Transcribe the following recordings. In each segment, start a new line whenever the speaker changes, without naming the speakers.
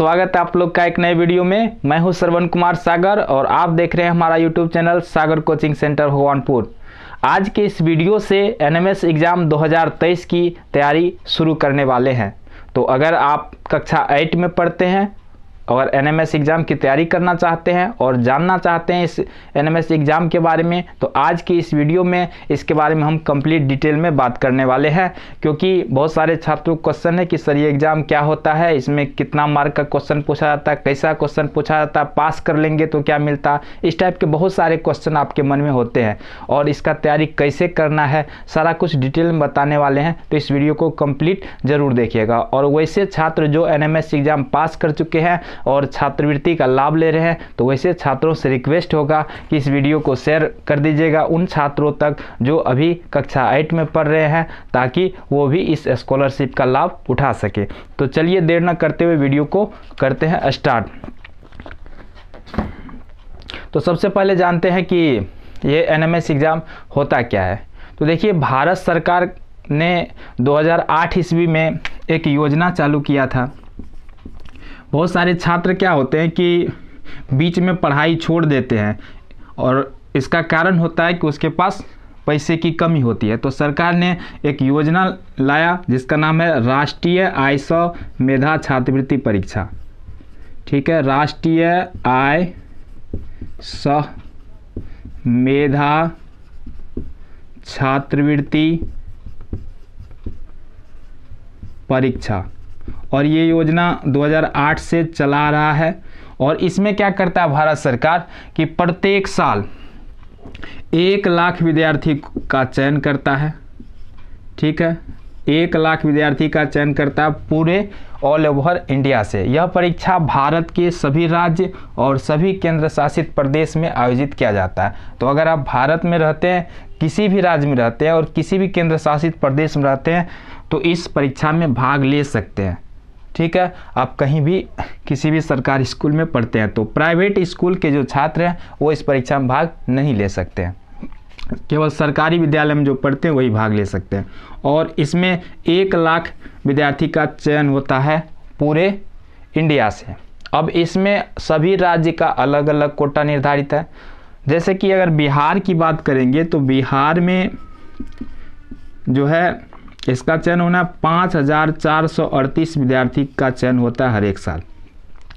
स्वागत है आप लोग का एक नए वीडियो में मैं हूं श्रवण कुमार सागर और आप देख रहे हैं हमारा YouTube channel Sagar coaching centre Bhagwanpur आज के इस वीडियो से एनएमएस एग्ज़ाम 2023 की तैयारी शुरू करने वाले हैं तो अगर आप कक्षा एट में पढ़ते हैं अगर एनएमएस एग्ज़ाम की तैयारी करना चाहते हैं और जानना चाहते हैं इस एनएमएस एग्ज़ाम के बारे में तो आज की इस वीडियो में इसके बारे में हम कंप्लीट डिटेल में बात करने वाले हैं क्योंकि बहुत सारे छात्रों को क्वेश्चन है कि सर ये एग्ज़ाम क्या होता है इसमें कितना मार्क का क्वेश्चन पूछा जाता है कैसा क्वेश्चन पूछा जाता है पास कर लेंगे तो क्या मिलता इस टाइप के बहुत सारे क्वेश्चन आपके मन में होते हैं और इसका तैयारी कैसे करना है सारा कुछ डिटेल में बताने वाले हैं तो इस वीडियो को कम्प्लीट ज़रूर देखिएगा और वैसे छात्र जो एन एग्ज़ाम पास कर चुके हैं और छात्रवृत्ति का लाभ ले रहे हैं तो वैसे छात्रों से रिक्वेस्ट होगा कि इस वीडियो को शेयर कर दीजिएगा उन छात्रों तक जो अभी कक्षा एट में पढ़ रहे हैं ताकि वो भी इस स्कॉलरशिप का लाभ उठा सके तो चलिए देर न करते हुए वीडियो को करते हैं स्टार्ट तो सबसे पहले जानते हैं कि ये एन एग्ज़ाम होता क्या है तो देखिए भारत सरकार ने 2008 ईस्वी में एक योजना चालू किया था बहुत सारे छात्र क्या होते हैं कि बीच में पढ़ाई छोड़ देते हैं और इसका कारण होता है कि उसके पास पैसे की कमी होती है तो सरकार ने एक योजना लाया जिसका नाम है राष्ट्रीय आय सौ मेधा छात्रवृत्ति परीक्षा ठीक है राष्ट्रीय आय स मेधा छात्रवृत्ति परीक्षा और ये योजना 2008 से चला रहा है और इसमें क्या करता है भारत सरकार कि प्रत्येक साल एक लाख विद्यार्थी का चयन करता है ठीक है एक लाख विद्यार्थी का चयन करता है पूरे ऑल ओवर इंडिया से यह परीक्षा भारत के सभी राज्य और सभी केंद्र शासित प्रदेश में आयोजित किया जाता है तो अगर आप भारत में रहते हैं किसी भी राज्य में रहते हैं और किसी भी केंद्र शासित प्रदेश में रहते हैं तो इस परीक्षा में भाग ले सकते हैं ठीक है आप कहीं भी किसी भी सरकारी स्कूल में पढ़ते हैं तो प्राइवेट स्कूल के जो छात्र हैं वो इस परीक्षा में भाग नहीं ले सकते हैं केवल सरकारी विद्यालय में जो पढ़ते हैं वही भाग ले सकते हैं और इसमें एक लाख विद्यार्थी का चयन होता है पूरे इंडिया से अब इसमें सभी राज्य का अलग अलग कोटा निर्धारित है जैसे कि अगर बिहार की बात करेंगे तो बिहार में जो है इसका चयन होना पाँच हज़ार चार सौ अड़तीस विद्यार्थी का चयन होता है हर एक साल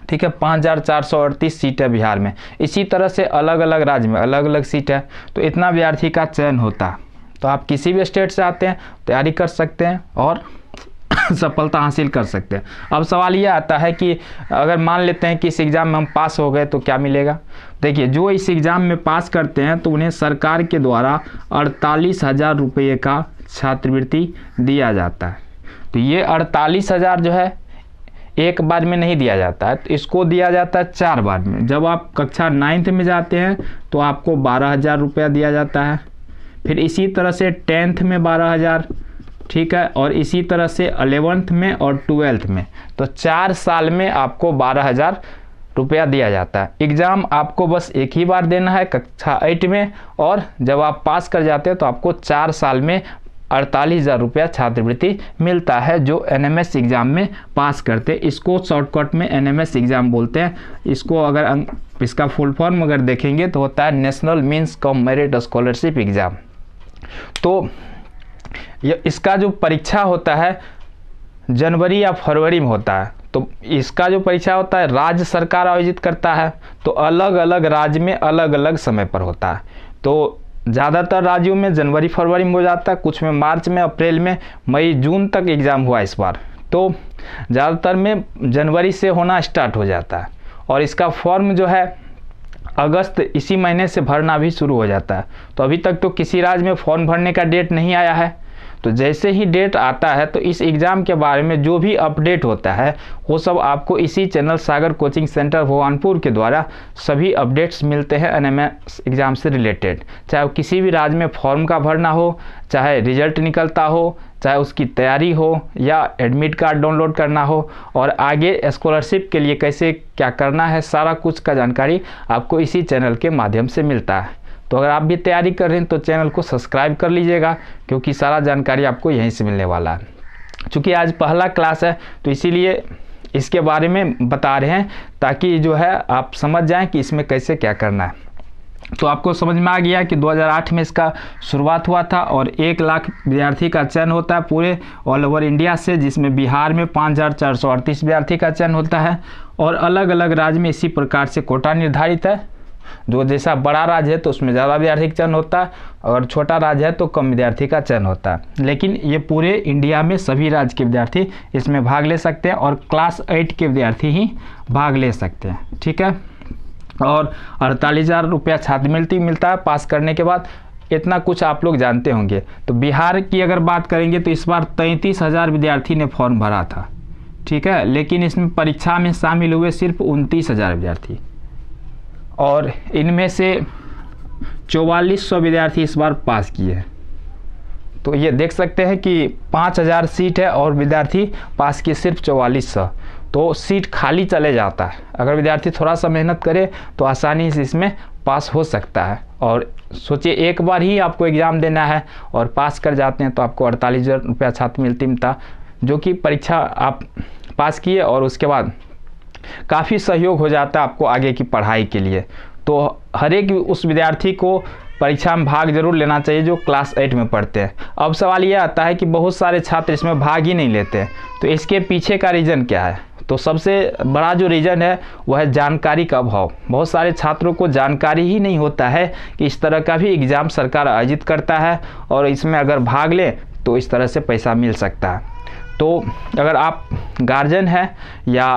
ठीक है पाँच हज़ार चार सौ अड़तीस सीट है बिहार में इसी तरह से अलग अलग राज्य में अलग अलग सीट है तो इतना विद्यार्थी का चयन होता है तो आप किसी भी स्टेट से आते हैं तैयारी कर सकते हैं और सफलता हासिल कर सकते हैं अब सवाल ये आता है कि अगर मान लेते हैं कि इस एग्ज़ाम में हम पास हो गए तो क्या मिलेगा देखिए जो इस एग्ज़ाम में पास करते हैं तो उन्हें सरकार के द्वारा अड़तालीस हज़ार रुपये का छात्रवृत्ति दिया जाता है तो ये अड़तालीस हज़ार जो है एक बार में नहीं दिया जाता है तो इसको दिया जाता है चार बार में जब आप कक्षा नाइन्थ में जाते हैं तो आपको बारह हज़ार रुपया दिया जाता है फिर इसी तरह से टेंथ में बारह हज़ार ठीक है और इसी तरह से अलेवंथ में और ट्वेल्थ में तो चार साल में आपको बारह हज़ार रुपया दिया जाता है एग्ज़ाम आपको बस एक ही बार देना है कक्षा एट में और जब आप पास कर जाते हैं तो आपको चार साल में अड़तालीस हज़ार रुपया छात्रवृत्ति मिलता है जो एनएमएस एग्ज़ाम में पास करते हैं इसको शॉर्टकट में एनएमएस एग्ज़ाम बोलते हैं इसको अगर इसका फुल फॉर्म अगर देखेंगे तो होता है national means cum merit scholarship exam तो ये इसका जो परीक्षा होता है जनवरी या फरवरी में होता है तो इसका जो परीक्षा होता है राज्य सरकार आयोजित करता है तो अलग अलग राज्य में अलग अलग समय पर होता है तो ज़्यादातर राज्यों में जनवरी फरवरी में हो जाता है कुछ में मार्च में अप्रैल में मई जून तक एग्ज़ाम हुआ इस बार तो ज़्यादातर में जनवरी से होना स्टार्ट हो जाता है और इसका फॉर्म जो है अगस्त इसी महीने से भरना भी शुरू हो जाता है तो अभी तक तो किसी राज्य में फॉर्म भरने का डेट नहीं आया है तो जैसे ही डेट आता है तो इस एग्ज़ाम के बारे में जो भी अपडेट होता है वो सब आपको इसी channel Sagar coaching centre Bhagwanpur के द्वारा सभी अपडेट्स मिलते हैं एन एग्ज़ाम से रिलेटेड चाहे वो किसी भी राज्य में फॉर्म का भरना हो चाहे रिजल्ट निकलता हो चाहे उसकी तैयारी हो या एडमिट कार्ड डाउनलोड करना हो और आगे स्कॉलरशिप के लिए कैसे क्या करना है सारा कुछ का जानकारी आपको इसी चैनल के माध्यम से मिलता है तो अगर आप भी तैयारी कर रहे हैं तो चैनल को सब्सक्राइब कर लीजिएगा क्योंकि सारा जानकारी आपको यहीं से मिलने वाला है चूँकि आज पहला क्लास है तो इसीलिए इसके बारे में बता रहे हैं ताकि जो है आप समझ जाएं कि इसमें कैसे क्या करना है तो आपको समझ में आ गया कि 2008 में इसका शुरुआत हुआ था और एक लाख विद्यार्थी का चयन होता है पूरे ऑल ओवर इंडिया से जिसमें बिहार में पाँच विद्यार्थी का चयन होता है और अलग अलग राज्य में इसी प्रकार से कोटा निर्धारित है जो जैसा बड़ा राज्य है तो उसमें ज़्यादा विद्यार्थी का चयन होता है और छोटा राज्य है तो कम विद्यार्थी का चयन होता है लेकिन ये पूरे इंडिया में सभी राज्य के विद्यार्थी इसमें भाग ले सकते हैं और क्लास एट के विद्यार्थी ही भाग ले सकते हैं ठीक है और अड़तालीस हज़ार रुपया छात्रवृत्ति मिलता है पास करने के बाद इतना कुछ आप लोग जानते होंगे तो बिहार की अगर बात करेंगे तो इस बार तैंतीस हज़ार विद्यार्थी ने फॉर्म भरा था ठीक है लेकिन इसमें परीक्षा में शामिल हुए सिर्फ उनतीस हज़ार विद्यार्थी और इनमें से चौवालीस सौ विद्यार्थी इस बार पास किए तो ये देख सकते हैं कि पाँच हज़ार सीट है और विद्यार्थी पास किए सिर्फ चौवालीस सौ तो सीट खाली चले जाता है अगर विद्यार्थी थोड़ा सा मेहनत करे तो आसानी से इसमें पास हो सकता है और सोचिए एक बार ही आपको एग्ज़ाम देना है और पास कर जाते हैं तो आपको अड़तालीस हज़ार रुपया मिलती मिलता जो कि परीक्षा आप पास किए और उसके बाद काफ़ी सहयोग हो जाता है आपको आगे की पढ़ाई के लिए तो हर एक उस विद्यार्थी को परीक्षा में भाग जरूर लेना चाहिए जो क्लास एट में पढ़ते हैं अब सवाल ये आता है कि बहुत सारे छात्र इसमें भाग ही नहीं लेते तो इसके पीछे का रीज़न क्या है तो सबसे बड़ा जो रीज़न है वह है जानकारी का अभाव बहुत सारे छात्रों को जानकारी ही नहीं होता है कि इस तरह का भी एग्ज़ाम सरकार आयोजित करता है और इसमें अगर भाग लें तो इस तरह से पैसा मिल सकता है तो अगर आप गार्जियन हैं या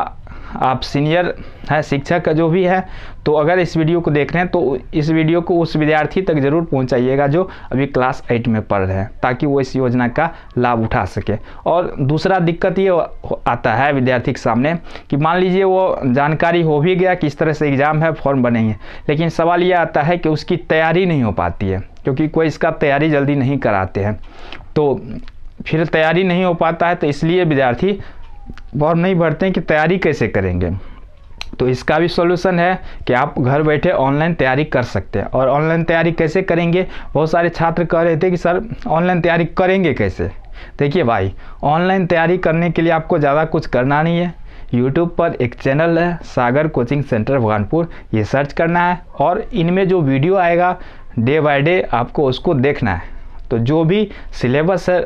आप सीनियर हैं शिक्षक जो भी है तो अगर इस वीडियो को देख रहे हैं तो इस वीडियो को उस विद्यार्थी तक ज़रूर पहुंचाइएगा जो अभी क्लास एट में पढ़ रहे हैं ताकि वो इस योजना का लाभ उठा सके और दूसरा दिक्कत ये आता है विद्यार्थी के सामने कि मान लीजिए वो जानकारी हो भी गया कि इस तरह से एग्ज़ाम है फॉर्म बनेंगे लेकिन सवाल ये आता है कि उसकी तैयारी नहीं हो पाती है क्योंकि कोई इसका तैयारी जल्दी नहीं कराते हैं तो फिर तैयारी नहीं हो पाता है तो इसलिए विद्यार्थी फॉर्म नहीं भरते हैं कि तैयारी कैसे करेंगे तो इसका भी सॉल्यूशन है कि आप घर बैठे ऑनलाइन तैयारी कर सकते हैं और ऑनलाइन तैयारी कैसे करेंगे बहुत सारे छात्र कह रहे थे कि सर ऑनलाइन तैयारी करेंगे कैसे देखिए भाई ऑनलाइन तैयारी करने के लिए आपको ज़्यादा कुछ करना नहीं है यूट्यूब पर एक चैनल है सागर कोचिंग सेंटर भगवानपुर ये सर्च करना है और इनमें जो वीडियो आएगा डे बाय डे आपको उसको देखना है तो जो भी सिलेबस है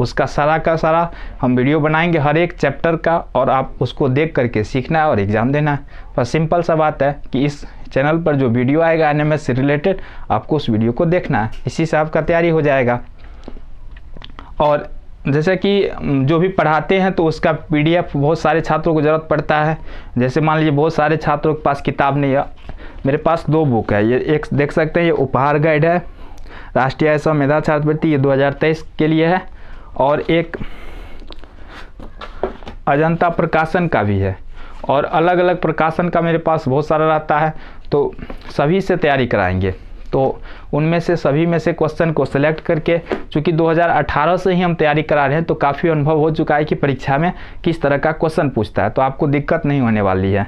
उसका सारा का सारा हम वीडियो बनाएंगे हर एक चैप्टर का और आप उसको देख करके सीखना है और एग्ज़ाम देना है पर सिंपल सा बात है कि इस चैनल पर जो वीडियो आएगा एन एम से रिलेटेड आपको उस वीडियो को देखना है इसी से आपका तैयारी हो जाएगा और जैसे कि जो भी पढ़ाते हैं तो उसका पीडीएफ बहुत सारे छात्रों को ज़रूरत पड़ता है जैसे मान लीजिए बहुत सारे छात्रों के पास किताब नहीं है मेरे पास दो बुक है ये एक देख सकते हैं ये उपहार गाइड है राष्ट्रीय आय मेधा छात्रवृत्ति ये 2023 के लिए है और एक अजंता प्रकाशन का भी है और अलग अलग प्रकाशन का मेरे पास बहुत सारा रहता है तो सभी से तैयारी कराएंगे तो उनमें से सभी में से क्वेश्चन को सिलेक्ट करके चूँकि 2018 से ही हम तैयारी करा रहे हैं तो काफ़ी अनुभव हो चुका है कि परीक्षा में किस तरह का क्वेश्चन पूछता है तो आपको दिक्कत नहीं होने वाली है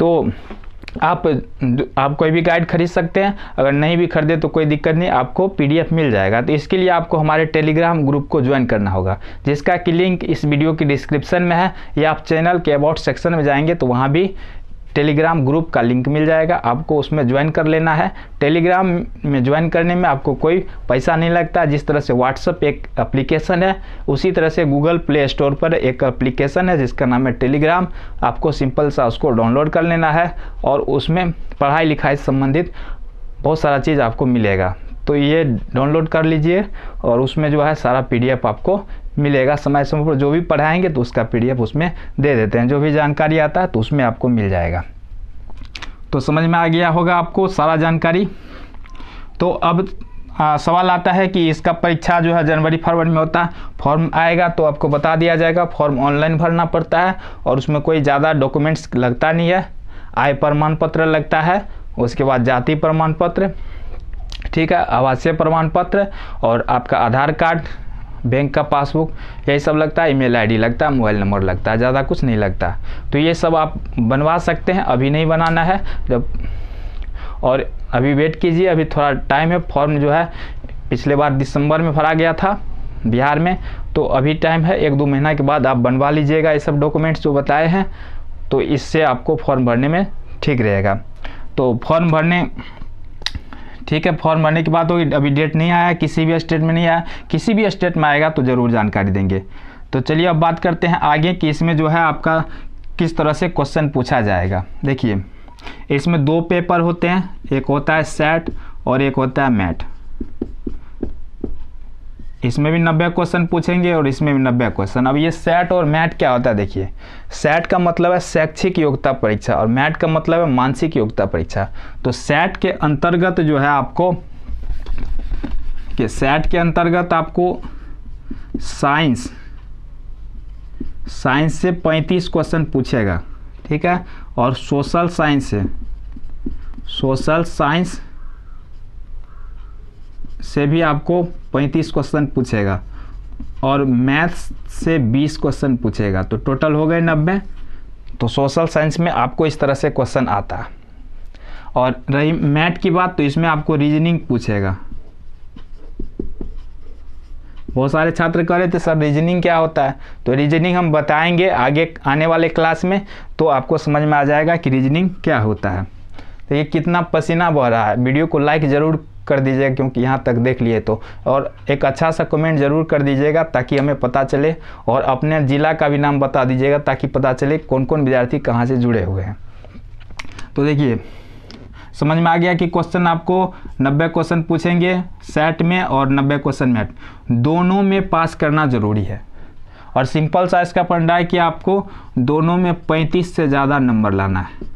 तो आप आप कोई भी गाइड खरीद सकते हैं अगर नहीं भी खरीदे तो कोई दिक्कत नहीं आपको पीडीएफ मिल जाएगा तो इसके लिए आपको हमारे टेलीग्राम ग्रुप को ज्वाइन करना होगा जिसका कि लिंक इस वीडियो की डिस्क्रिप्शन में है या आप चैनल के अबाउट सेक्शन में जाएंगे तो वहाँ भी टेलीग्राम ग्रुप का लिंक मिल जाएगा आपको उसमें ज्वाइन कर लेना है टेलीग्राम में ज्वाइन करने में आपको कोई पैसा नहीं लगता जिस तरह से व्हाट्सअप एक एप्लीकेशन है उसी तरह से गूगल प्ले स्टोर पर एक एप्लीकेशन है जिसका नाम है टेलीग्राम आपको सिंपल सा उसको डाउनलोड कर लेना है और उसमें पढ़ाई लिखाई संबंधित बहुत सारा चीज़ आपको मिलेगा तो ये डाउनलोड कर लीजिए और उसमें जो है सारा पी आपको मिलेगा समय समय पर जो भी पढ़ाएंगे तो उसका पी उसमें दे देते हैं जो भी जानकारी आता है तो उसमें आपको मिल जाएगा तो समझ में आ गया होगा आपको सारा जानकारी तो अब आ, सवाल आता है कि इसका परीक्षा जो है जनवरी फरवरी में होता है फॉर्म आएगा तो आपको बता दिया जाएगा फॉर्म ऑनलाइन भरना पड़ता है और उसमें कोई ज़्यादा डॉक्यूमेंट्स लगता नहीं है आय प्रमाण पत्र लगता है उसके बाद जाति प्रमाण पत्र ठीक है आवासीय प्रमाण पत्र और आपका आधार कार्ड बैंक का पासबुक यही सब लगता है ईमेल आईडी लगता है मोबाइल नंबर लगता है ज़्यादा कुछ नहीं लगता तो ये सब आप बनवा सकते हैं अभी नहीं बनाना है जब और अभी वेट कीजिए अभी थोड़ा टाइम है फॉर्म जो है पिछले बार दिसंबर में भरा गया था बिहार में तो अभी टाइम है एक दो महीना के बाद आप बनवा लीजिएगा ये सब डॉक्यूमेंट्स जो बताए हैं तो इससे आपको फॉर्म भरने में ठीक रहेगा तो फॉर्म भरने ठीक है फॉर्म भरने की बात होगी अभी डेट नहीं आया किसी भी स्टेट में नहीं आया किसी भी स्टेट में आएगा तो ज़रूर जानकारी देंगे तो चलिए अब बात करते हैं आगे कि इसमें जो है आपका किस तरह से क्वेश्चन पूछा जाएगा देखिए इसमें दो पेपर होते हैं एक होता है सेट और एक होता है मैट इसमें भी नब्बे क्वेश्चन पूछेंगे और इसमें भी नब्बे क्वेश्चन अब ये सेट और मैट क्या होता है देखिए सेट का मतलब है शैक्षिक योग्यता परीक्षा और मैट का मतलब है मानसिक योग्यता परीक्षा तो सेट के अंतर्गत जो है आपको कि सेट के अंतर्गत आपको साइंस साइंस से 35 क्वेश्चन पूछेगा ठीक है और सोशल साइंस से सोशल साइंस से भी आपको 35 क्वेश्चन पूछेगा और मैथ्स से 20 क्वेश्चन पूछेगा तो टोटल हो गए नब्बे तो सोशल साइंस में आपको इस तरह से क्वेश्चन आता है और रही मैथ की बात तो इसमें आपको रीजनिंग पूछेगा बहुत सारे छात्र कह रहे थे सर रीजनिंग क्या होता है तो रीजनिंग हम बताएंगे आगे आने वाले क्लास में तो आपको समझ में आ जाएगा कि रीजनिंग क्या होता है तो ये कितना पसीना बह रहा है वीडियो को लाइक ज़रूर कर दीजिएगा क्योंकि यहाँ तक देख लिए तो और एक अच्छा सा कमेंट ज़रूर कर दीजिएगा ताकि हमें पता चले और अपने ज़िला का भी नाम बता दीजिएगा ताकि पता चले कौन कौन विद्यार्थी कहाँ से जुड़े हुए हैं तो देखिए समझ में आ गया कि क्वेश्चन आपको 90 क्वेश्चन पूछेंगे सेट में और 90 क्वेश्चन में दोनों में पास करना ज़रूरी है और सिंपल सा इसका पंडा है कि आपको दोनों में 35 से ज़्यादा नंबर लाना है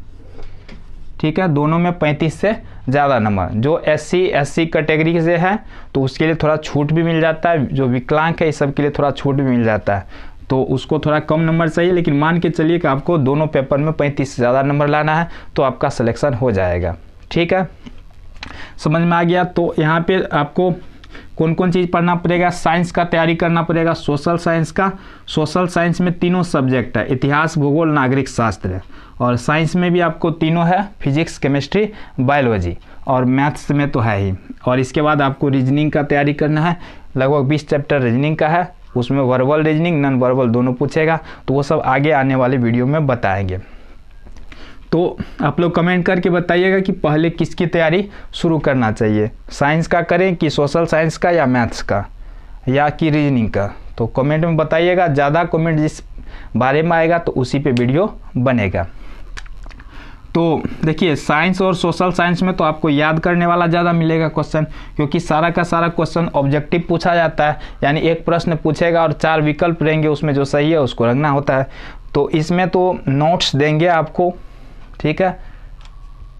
ठीक है दोनों में पैंतीस से ज़्यादा नंबर जो एस सी कैटेगरी से है तो उसके लिए थोड़ा छूट भी मिल जाता है जो विकलांग है इस सब के लिए थोड़ा छूट भी मिल जाता है तो उसको थोड़ा कम नंबर चाहिए लेकिन मान के चलिए कि आपको दोनों पेपर में पैंतीस से ज़्यादा नंबर लाना है तो आपका सिलेक्शन हो जाएगा ठीक है समझ में आ गया तो यहाँ पे आपको कौन कौन चीज़ पढ़ना पड़ेगा साइंस का तैयारी करना पड़ेगा सोशल साइंस का सोशल साइंस में तीनों सब्जेक्ट है इतिहास भूगोल नागरिक शास्त्र और साइंस में भी आपको तीनों है फिजिक्स केमिस्ट्री बायोलॉजी और मैथ्स में तो है ही और इसके बाद आपको रीजनिंग का तैयारी करना है लगभग बीस चैप्टर रीजनिंग का है उसमें वर्बल रीजनिंग नॉन वर्बल दोनों पूछेगा तो वो सब आगे आने वाले वीडियो में बताएंगे तो आप लोग कमेंट करके बताइएगा कि पहले किसकी तैयारी शुरू करना चाहिए साइंस का करें कि सोशल साइंस का या मैथ्स का या कि रीजनिंग का तो कमेंट में बताइएगा ज़्यादा कमेंट जिस बारे में आएगा तो उसी पे वीडियो बनेगा तो देखिए साइंस और सोशल साइंस में तो आपको याद करने वाला ज़्यादा मिलेगा क्वेश्चन क्योंकि सारा का सारा क्वेश्चन ऑब्जेक्टिव पूछा जाता है यानी एक प्रश्न पूछेगा और चार विकल्प रहेंगे उसमें जो सही है उसको रखना होता है तो इसमें तो नोट्स देंगे आपको ठीक है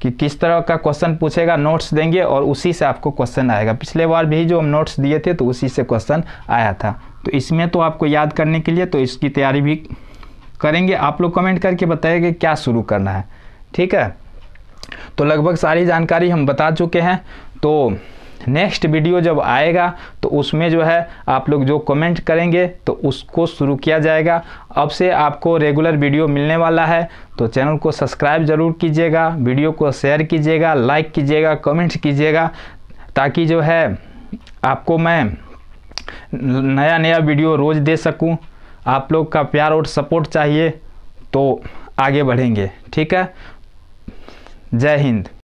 कि किस तरह का क्वेश्चन पूछेगा नोट्स देंगे और उसी से आपको क्वेश्चन आएगा पिछले बार भी जो हम नोट्स दिए थे तो उसी से क्वेश्चन आया था तो इसमें तो आपको याद करने के लिए तो इसकी तैयारी भी करेंगे आप लोग कमेंट करके बताएंगे क्या शुरू करना है ठीक है तो लगभग सारी जानकारी हम बता चुके हैं तो नेक्स्ट वीडियो जब आएगा तो उसमें जो है आप लोग जो कमेंट करेंगे तो उसको शुरू किया जाएगा अब से आपको रेगुलर वीडियो मिलने वाला है तो चैनल को सब्सक्राइब ज़रूर कीजिएगा वीडियो को शेयर कीजिएगा लाइक कीजिएगा कमेंट कीजिएगा ताकि जो है आपको मैं नया नया वीडियो रोज़ दे सकूं आप लोग का प्यार और सपोर्ट चाहिए तो आगे बढ़ेंगे ठीक है जय हिंद